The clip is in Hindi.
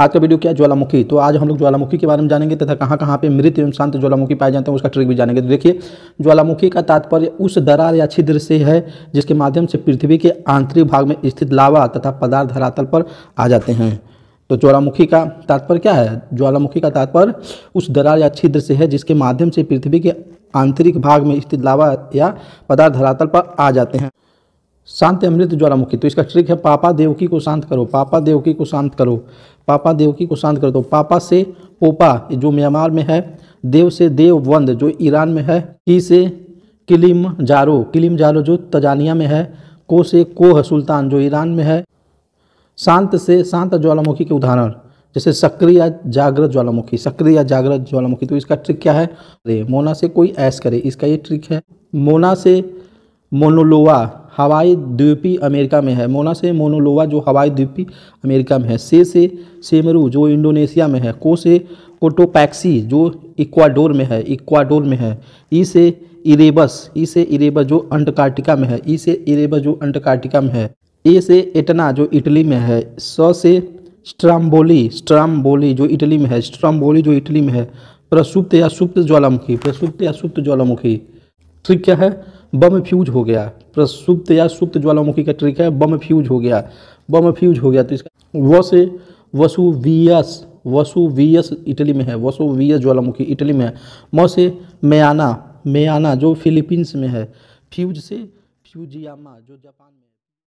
आज का वीडियो क्या ज्वालामुखी तो आज हम लोग ज्वालामुखी के बारे में जानेंगे तथा कहाँ कहाँ पे मृत एवं शांत ज्वालामुखी पाए जाते हैं उसका ट्रिक भी जानेंगे तो देखिए ज्वालामुखी का तात्पर्य उस दरार या छिद्र से है जिसके माध्यम से पृथ्वी के आंतरिक भाग में स्थित लावा तथा पदार्थ धरातल पर आ जाते हैं तो ज्वालामुखी का तात्पर्य क्या है ज्वालामुखी का तात्पर्य उस दरार या छिद्र से है जिसके माध्यम से पृथ्वी के आंतरिक भाग में स्थित लावा या पदार्थ धरातल पर आ जाते हैं शांत अमृत ज्वालामुखी तो इसका ट्रिक है पापा देवकी को शांत करो पापा देवकी को शांत करो पापा देवकी को शांत करो दो पापा से पोपा जो म्यांमार में है देव से देववंद जो ईरान में है की से किलिम जारो किलिम जारो जो तजानिया में है को से कोह सुल्तान जो ईरान में है शांत से शांत ज्वालामुखी के उदाहरण जैसे सक्रिय जागृत ज्वालामुखी सक्रिय जागृत ज्वालामुखी तो इसका ट्रिक क्या है अरे मोना से कोई ऐश करे इसका ये ट्रिक है मोना से मोनोलोवा हवाई द्वीपी अमेरिका में है मोना से मोनोलोवा जो हवाई द्वीपी अमेरिका में है से से सेमरू जो इंडोनेशिया में है को से कोटोपैक्सी जो इक्वाडोर में है इक्वाडोर में है ई से इरेबस ई से इरेबस जो अंटार्कटिका में है ई से इरेबस जो अंटार्कटिका में है ए से एटना जो इटली में है स से स्ट्राम्बोली स्ट्राम्बोली जो इटली में है स्ट्राम्बोली जो इटली में है प्रसुप्त या सुप्त ज्वालामुखी प्रसुप्त या सुप्त ज्वालामुखी ठीक क्या है बम फ्यूज हो गया प्रसुप्त या सुप्त ज्वालामुखी का ट्रिक है बम फ्यूज हो गया बम फ्यूज हो गया तो इसका व से वसुवियस वसुवियस इटली में है वसुवियस ज्वालामुखी इटली में है म से मेयाना मेयाना जो फिलीपींस में है फ्यूज से फ्यूजियामा जो जापान में